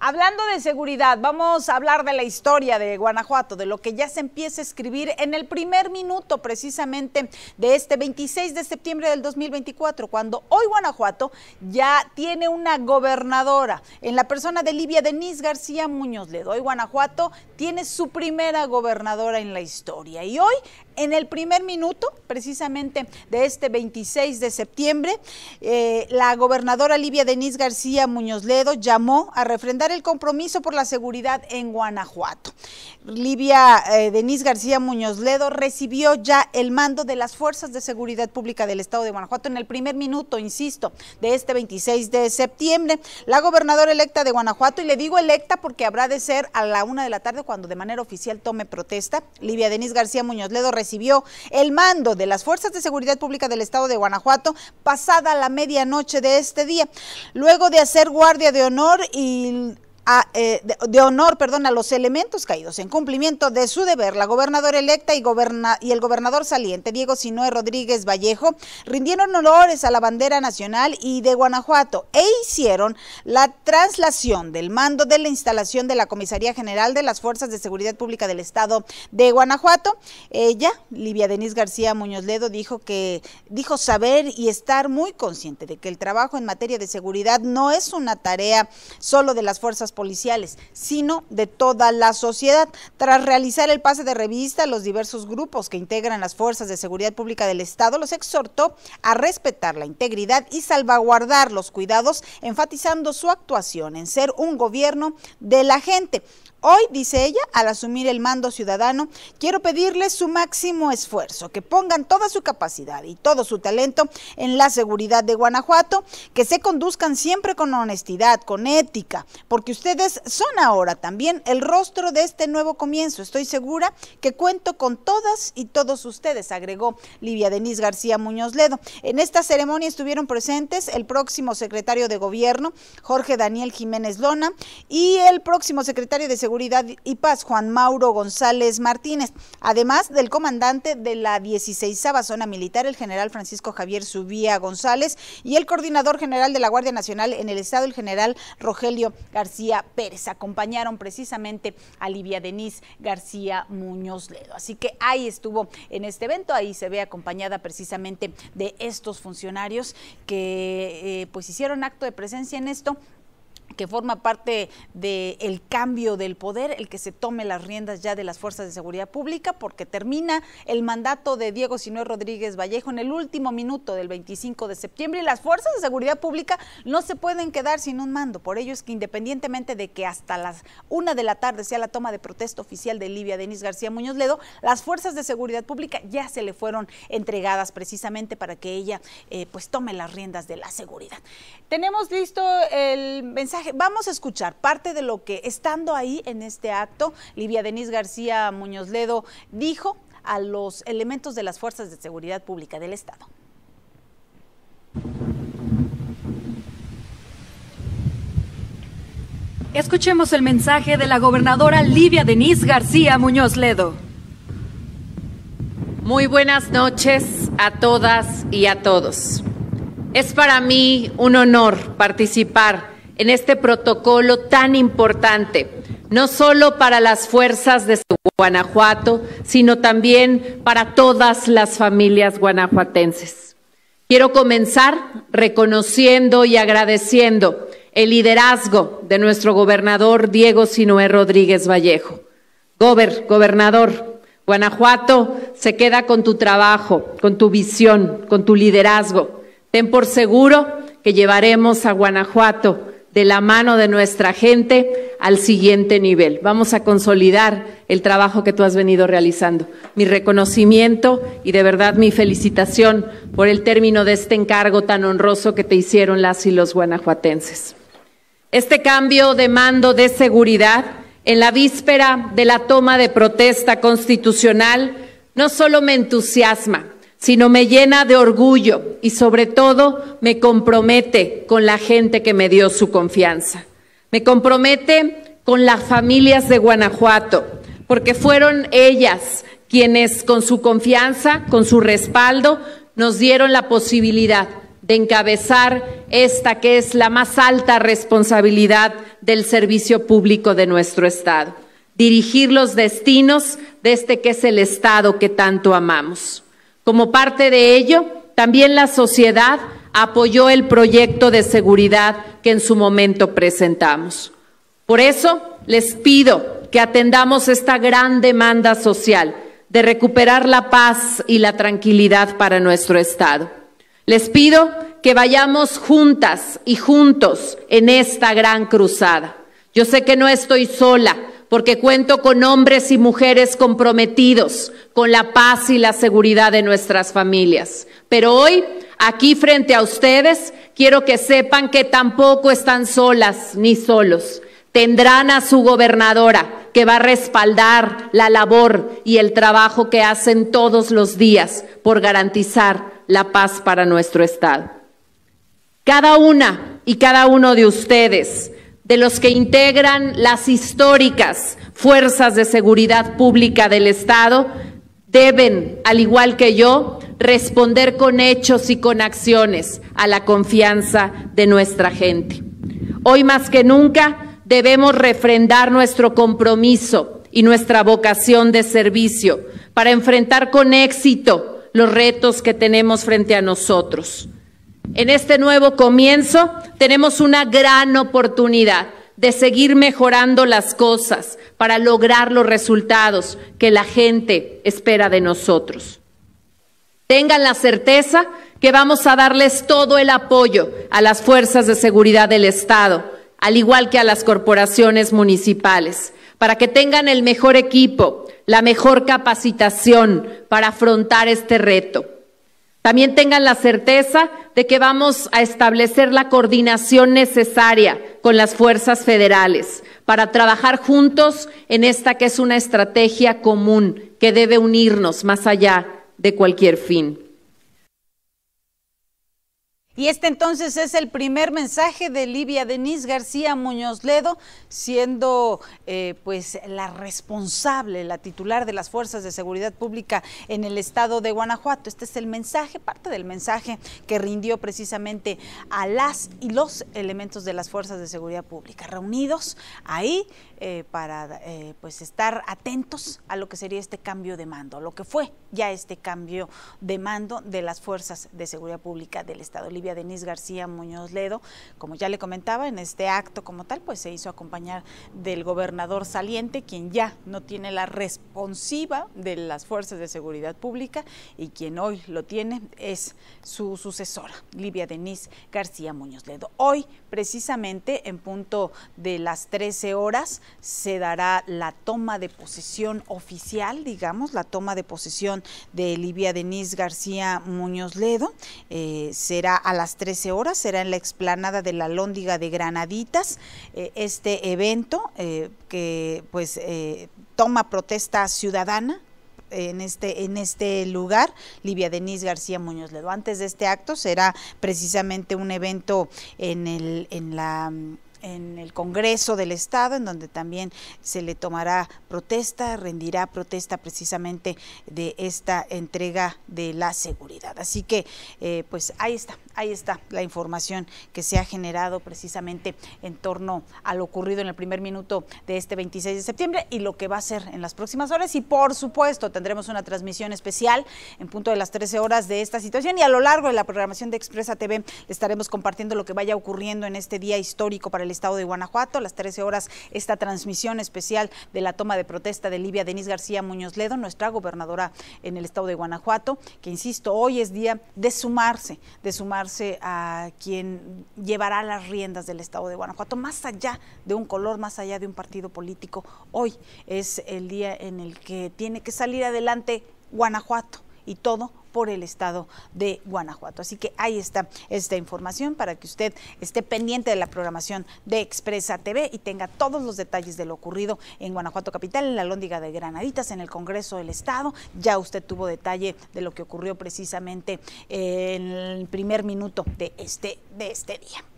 Hablando de seguridad, vamos a hablar de la historia de Guanajuato, de lo que ya se empieza a escribir en el primer minuto precisamente de este 26 de septiembre del 2024, cuando hoy Guanajuato ya tiene una gobernadora en la persona de Livia Denise García Muñoz Ledo. Hoy Guanajuato tiene su primera gobernadora en la historia y hoy en el primer minuto, precisamente de este 26 de septiembre, eh, la gobernadora Livia Denise García Muñoz Ledo llamó a refrendar el compromiso por la seguridad en Guanajuato. Livia Denis eh, Denise García Muñoz Ledo recibió ya el mando de las Fuerzas de Seguridad Pública del Estado de Guanajuato en el primer minuto, insisto, de este 26 de septiembre. La gobernadora electa de Guanajuato, y le digo electa porque habrá de ser a la una de la tarde cuando de manera oficial tome protesta, Livia Denise García Muñoz Ledo recibió el mando de las Fuerzas de Seguridad Pública del Estado de Guanajuato pasada la medianoche de este día. Luego de hacer guardia de honor y eh, de, honor perdón, a los elementos caídos. En cumplimiento de su deber, la gobernadora electa y, y el gobernador saliente, Diego Sinue Rodríguez Vallejo, rindieron honores a la bandera nacional y de Guanajuato e hicieron la traslación del mando de la instalación de la Comisaría General de las Fuerzas de Seguridad Pública del Estado de Guanajuato. Ella, Livia Denise García Muñoz Ledo, dijo que dijo saber y estar muy consciente de que el trabajo en materia de seguridad no es una tarea solo de las fuerzas policiales, sino de toda la sociedad. Tras realizar el pase de revista los diversos grupos que integran las fuerzas de seguridad pública del Estado, los exhortó a respetar la integridad y salvaguardar los cuidados, enfatizando su actuación en ser un gobierno de la gente. Hoy, dice ella, al asumir el mando ciudadano, quiero pedirles su máximo esfuerzo, que pongan toda su capacidad y todo su talento en la seguridad de Guanajuato, que se conduzcan siempre con honestidad, con ética, porque ustedes son ahora también el rostro de este nuevo comienzo. Estoy segura que cuento con todas y todos ustedes, agregó Livia Denise García Muñoz Ledo. En esta ceremonia estuvieron presentes el próximo secretario de Gobierno, Jorge Daniel Jiménez Lona, y el próximo secretario de Seguridad Seguridad y Paz, Juan Mauro González Martínez, además del comandante de la 16 Zona Militar, el general Francisco Javier Subía González, y el coordinador general de la Guardia Nacional en el Estado, el general Rogelio García Pérez. Acompañaron precisamente a Livia Denise García Muñoz Ledo. Así que ahí estuvo en este evento, ahí se ve acompañada precisamente de estos funcionarios que eh, pues hicieron acto de presencia en esto que forma parte del el cambio del poder, el que se tome las riendas ya de las fuerzas de seguridad pública, porque termina el mandato de Diego Sino Rodríguez Vallejo en el último minuto del 25 de septiembre y las fuerzas de seguridad pública no se pueden quedar sin un mando. Por ello es que independientemente de que hasta las una de la tarde sea la toma de protesta oficial de Libia, Denis García Muñoz Ledo, las fuerzas de seguridad pública ya se le fueron entregadas precisamente para que ella eh, pues tome las riendas de la seguridad. Tenemos listo el mensaje Vamos a escuchar parte de lo que, estando ahí en este acto, Livia Denise García Muñoz Ledo dijo a los elementos de las Fuerzas de Seguridad Pública del Estado. Escuchemos el mensaje de la gobernadora Livia Denise García Muñoz Ledo. Muy buenas noches a todas y a todos. Es para mí un honor participar en este protocolo tan importante, no solo para las fuerzas de Guanajuato, sino también para todas las familias guanajuatenses. Quiero comenzar reconociendo y agradeciendo el liderazgo de nuestro gobernador Diego Sinoé Rodríguez Vallejo. Gober, gobernador, Guanajuato se queda con tu trabajo, con tu visión, con tu liderazgo. Ten por seguro que llevaremos a Guanajuato de la mano de nuestra gente al siguiente nivel. Vamos a consolidar el trabajo que tú has venido realizando. Mi reconocimiento y de verdad mi felicitación por el término de este encargo tan honroso que te hicieron las y los guanajuatenses. Este cambio de mando de seguridad en la víspera de la toma de protesta constitucional no solo me entusiasma, sino me llena de orgullo y sobre todo me compromete con la gente que me dio su confianza. Me compromete con las familias de Guanajuato, porque fueron ellas quienes con su confianza, con su respaldo, nos dieron la posibilidad de encabezar esta que es la más alta responsabilidad del servicio público de nuestro Estado, dirigir los destinos de este que es el Estado que tanto amamos. Como parte de ello, también la sociedad apoyó el proyecto de seguridad que en su momento presentamos. Por eso, les pido que atendamos esta gran demanda social de recuperar la paz y la tranquilidad para nuestro Estado. Les pido que vayamos juntas y juntos en esta gran cruzada. Yo sé que no estoy sola, porque cuento con hombres y mujeres comprometidos con la paz y la seguridad de nuestras familias. Pero hoy, aquí frente a ustedes, quiero que sepan que tampoco están solas ni solos. Tendrán a su gobernadora que va a respaldar la labor y el trabajo que hacen todos los días por garantizar la paz para nuestro Estado. Cada una y cada uno de ustedes de los que integran las históricas fuerzas de seguridad pública del Estado, deben, al igual que yo, responder con hechos y con acciones a la confianza de nuestra gente. Hoy más que nunca debemos refrendar nuestro compromiso y nuestra vocación de servicio para enfrentar con éxito los retos que tenemos frente a nosotros en este nuevo comienzo tenemos una gran oportunidad de seguir mejorando las cosas para lograr los resultados que la gente espera de nosotros. Tengan la certeza que vamos a darles todo el apoyo a las fuerzas de seguridad del Estado, al igual que a las corporaciones municipales, para que tengan el mejor equipo, la mejor capacitación para afrontar este reto. También tengan la certeza de que vamos a establecer la coordinación necesaria con las fuerzas federales para trabajar juntos en esta que es una estrategia común que debe unirnos más allá de cualquier fin. Y este entonces es el primer mensaje de Livia Denise García Muñoz Ledo, siendo eh, pues la responsable, la titular de las fuerzas de seguridad pública en el estado de Guanajuato. Este es el mensaje, parte del mensaje que rindió precisamente a las y los elementos de las fuerzas de seguridad pública, reunidos ahí eh, para eh, pues estar atentos a lo que sería este cambio de mando, lo que fue ya este cambio de mando de las fuerzas de seguridad pública del estado. Libia. Denis García Muñoz Ledo. Como ya le comentaba, en este acto como tal, pues se hizo acompañar del gobernador saliente, quien ya no tiene la responsiva de las fuerzas de seguridad pública y quien hoy lo tiene es su sucesora, Livia Denis García Muñoz Ledo. Hoy, precisamente en punto de las 13 horas, se dará la toma de posesión oficial, digamos, la toma de posesión de Livia Denis García Muñoz Ledo. Eh, será a las 13 horas, será en la explanada de la Lóndiga de Granaditas. Eh, este evento eh, que pues eh, toma protesta ciudadana en este, en este lugar, Livia Denise García Muñoz Ledo. Antes de este acto será precisamente un evento en, el, en la en el Congreso del Estado, en donde también se le tomará protesta, rendirá protesta precisamente de esta entrega de la seguridad. Así que, eh, pues ahí está, ahí está la información que se ha generado precisamente en torno a lo ocurrido en el primer minuto de este 26 de septiembre y lo que va a ser en las próximas horas. Y por supuesto, tendremos una transmisión especial en punto de las 13 horas de esta situación y a lo largo de la programación de Expresa TV estaremos compartiendo lo que vaya ocurriendo en este día histórico para el el estado de Guanajuato. A las 13 horas, esta transmisión especial de la toma de protesta de Livia Denise García Muñoz Ledo, nuestra gobernadora en el estado de Guanajuato, que insisto, hoy es día de sumarse, de sumarse a quien llevará las riendas del estado de Guanajuato, más allá de un color, más allá de un partido político. Hoy es el día en el que tiene que salir adelante Guanajuato y todo por el estado de Guanajuato. Así que ahí está esta información para que usted esté pendiente de la programación de Expresa TV y tenga todos los detalles de lo ocurrido en Guanajuato Capital, en la Lóndiga de Granaditas, en el Congreso del Estado. Ya usted tuvo detalle de lo que ocurrió precisamente en el primer minuto de este, de este día.